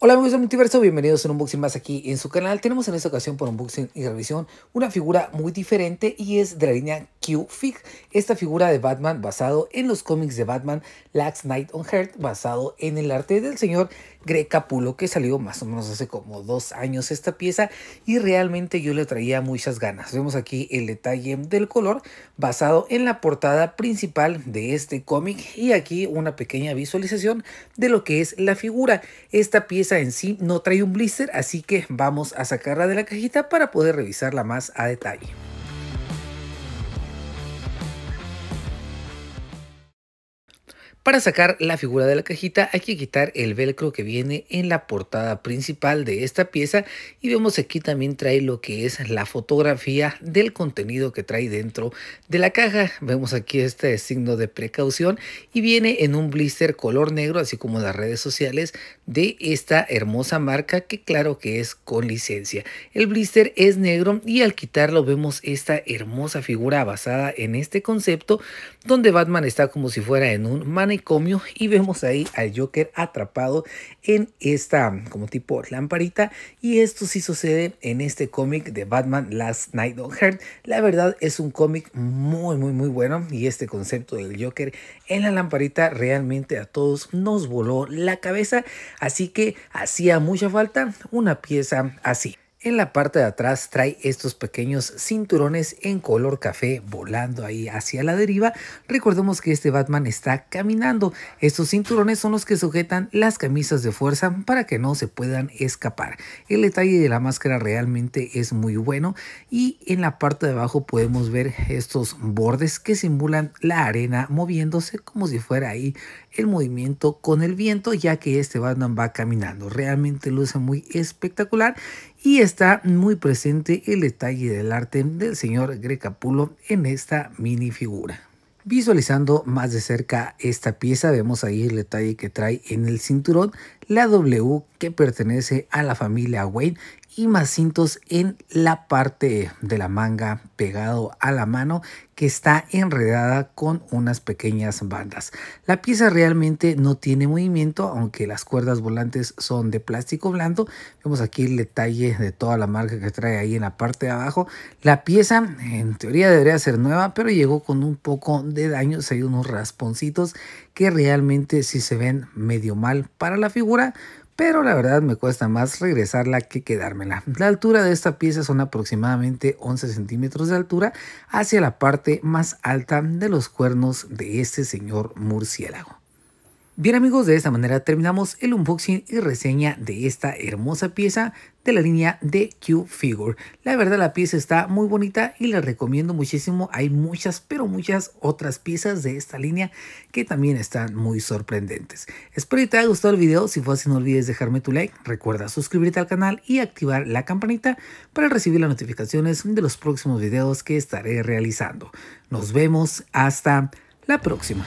Hola amigos del multiverso, bienvenidos a un unboxing más aquí en su canal. Tenemos en esta ocasión por unboxing y revisión una figura muy diferente y es de la línea Q-Fig, esta figura de Batman basado en los cómics de Batman Last Night on Heart, basado en el arte del señor Greg Capulo, que salió más o menos hace como dos años esta pieza y realmente yo le traía muchas ganas. Vemos aquí el detalle del color basado en la portada principal de este cómic y aquí una pequeña visualización de lo que es la figura. Esta pieza en sí no trae un blister, así que vamos a sacarla de la cajita para poder revisarla más a detalle. Para sacar la figura de la cajita hay que quitar el velcro que viene en la portada principal de esta pieza y vemos aquí también trae lo que es la fotografía del contenido que trae dentro de la caja. Vemos aquí este signo de precaución y viene en un blister color negro así como las redes sociales de esta hermosa marca que claro que es con licencia. El blister es negro y al quitarlo vemos esta hermosa figura basada en este concepto donde Batman está como si fuera en un manejo y vemos ahí al Joker atrapado en esta como tipo lamparita y esto sí sucede en este cómic de Batman Last Night on Earth. La verdad es un cómic muy muy muy bueno y este concepto del Joker en la lamparita realmente a todos nos voló la cabeza, así que hacía mucha falta una pieza así. En la parte de atrás trae estos pequeños cinturones en color café volando ahí hacia la deriva. Recordemos que este Batman está caminando. Estos cinturones son los que sujetan las camisas de fuerza para que no se puedan escapar. El detalle de la máscara realmente es muy bueno y en la parte de abajo podemos ver estos bordes que simulan la arena moviéndose como si fuera ahí el movimiento con el viento ya que este Batman va caminando. Realmente luce muy espectacular y está muy presente el detalle del arte del señor Grecapulo en esta minifigura. Visualizando más de cerca esta pieza, vemos ahí el detalle que trae en el cinturón, la W que pertenece a la familia Wayne y más cintos en la parte de la manga pegado a la mano que está enredada con unas pequeñas bandas. La pieza realmente no tiene movimiento, aunque las cuerdas volantes son de plástico blando. Vemos aquí el detalle de toda la marca que trae ahí en la parte de abajo. La pieza en teoría debería ser nueva, pero llegó con un poco de daño Hay unos rasponcitos que realmente sí se ven medio mal para la figura, pero la verdad me cuesta más regresarla que quedármela. La altura de esta pieza son aproximadamente 11 centímetros de altura hacia la parte más alta de los cuernos de este señor murciélago. Bien amigos, de esta manera terminamos el unboxing y reseña de esta hermosa pieza de la línea de Q Figure. La verdad la pieza está muy bonita y la recomiendo muchísimo. Hay muchas, pero muchas otras piezas de esta línea que también están muy sorprendentes. Espero que te haya gustado el video. Si fue así no olvides dejarme tu like. Recuerda suscribirte al canal y activar la campanita para recibir las notificaciones de los próximos videos que estaré realizando. Nos vemos hasta la próxima.